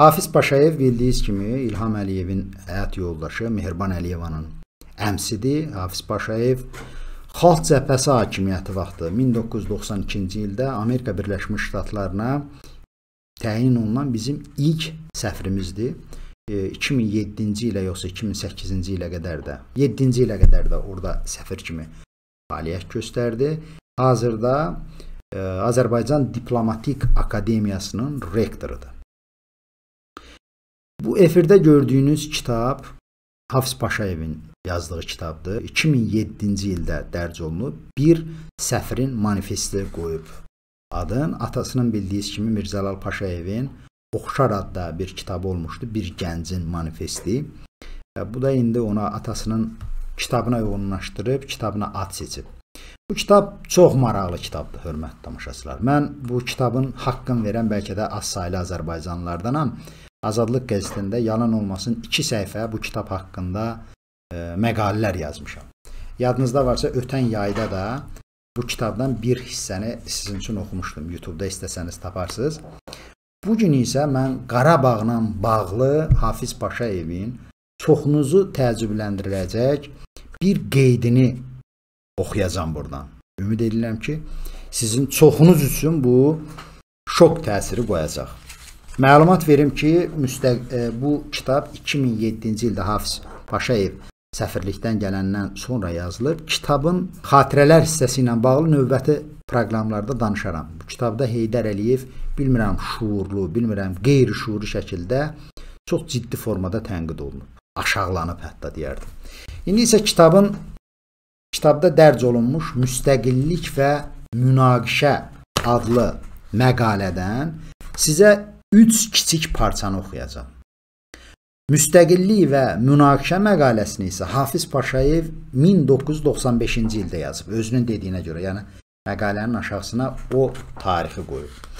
Hafiz Paşayev bildiyiniz kimi İlham Əliyevin həyat yoldaşı Mehriban Əliyevanın əmsidir. Hafiz Paşayev Xalq Cəbhəsi hakimiyyəti vaxtı 1992-ci ildə Amerika Birləşmiş Ştatlarına təyin olunan bizim ilk səfrimizdir. 2007-ci e, ilə yoxsa 2008-ci ilə qədər də 7-ci ilə qədər də orada səfir kimi fəaliyyət göstərdi. Hazırda e, Azərbaycan Diplomatik Akademiyasının rektorudur. Bu efirdə gördüyünüz kitab Hafs Paşayevin yazdığı kitabdır. 2007-ci ildə dərc olunub. Bir səfirin manifesti qoyub. Adın atasının bildiyiniz kimi Mirzəlal Paşayevin Oxşar adda bir kitabı olmuşdu. Bir gəncin manifesti. Bu da indi ona atasının kitabına uyğunlaşdırıb kitabına ad seçib. Bu kitab çox maraqlı kitabdır, hörmətli tamaşaçılar. Mən bu kitabın haqqını verən bəlkə də az saylı Azərbaycanlılardanam. Azadlıq qəzetində yalan olmasın 2 səhifə bu kitab haqqında e, məqalələr yazmışam. Yadınızda varsa ötən yayda da bu kitabdan bir hissəni sizin üçün oxumuşdum. YouTube-da istəsəniz taparsınız. Bu gün isə mən Qarabağla bağlı Hafiz Paşayevin çoxunuzu təəccübləndirəcək bir qeydini oxuyacam burdan. Ümid edirəm ki, sizin çoxunuz üçün bu şok təsiri qoyacaq. Məlumat verim ki, müstəq, e, bu kitab 2007-ci ildə Hafiz Paşayev səfirlikdən gələndən sonra yazılıb. Kitabın xatirələr hissəsi ilə bağlı növbəti proqramlarda danışaram. Bu kitabda Heydər Əliyev bilmirəm şuurlu, bilmirəm qeyri-şuuri şəkildə çox ciddi formada tənqid olunub, aşağılanıb hətta deyərdim. İndi isə kitabın kitabda dərc olunmuş müstəqillik və münaqişə adlı məqalədən sizə 3 kiçik parçanı oxuyacam. Müstəqillik və münaqişə məqaləsini isə Hafiz Paşayev 1995-ci ildə yazıb, özünün dediyinə görə, yəni məqalənin aşağısına o tarixi qoyub.